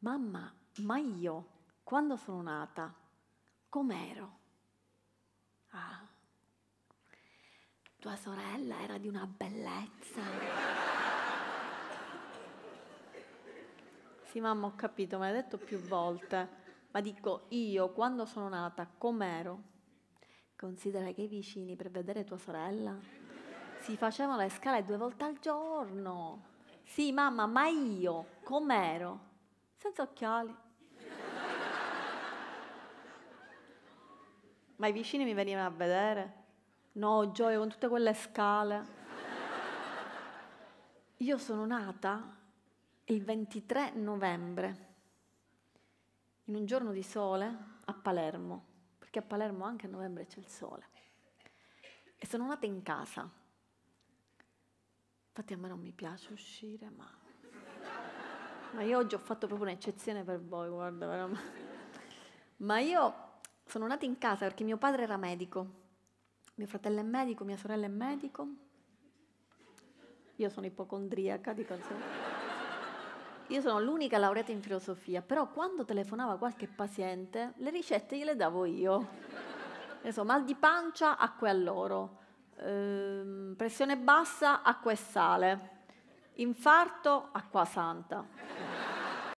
mamma, ma io quando sono nata, com'ero? Ah, tua sorella era di una bellezza. sì, mamma, ho capito, me l'hai detto più volte. Ma dico, io quando sono nata, com'ero? Considera che i vicini per vedere tua sorella si facevano le scale due volte al giorno. Sì, mamma, ma io com'ero? senza occhiali. Ma i vicini mi venivano a vedere. No, Gioia, con tutte quelle scale. Io sono nata il 23 novembre, in un giorno di sole a Palermo, perché a Palermo anche a novembre c'è il sole. E sono nata in casa. Infatti a me non mi piace uscire, ma ma io oggi ho fatto proprio un'eccezione per voi, guarda, veramente. Ma io sono nata in casa perché mio padre era medico, mio fratello è medico, mia sorella è medico. Io sono ipocondriaca di conseguenza. Io sono l'unica laureata in filosofia, però quando telefonava qualche paziente, le ricette gliele davo io. Ne mal di pancia, acqua e alloro, ehm, pressione bassa, acqua e sale, infarto, acqua santa.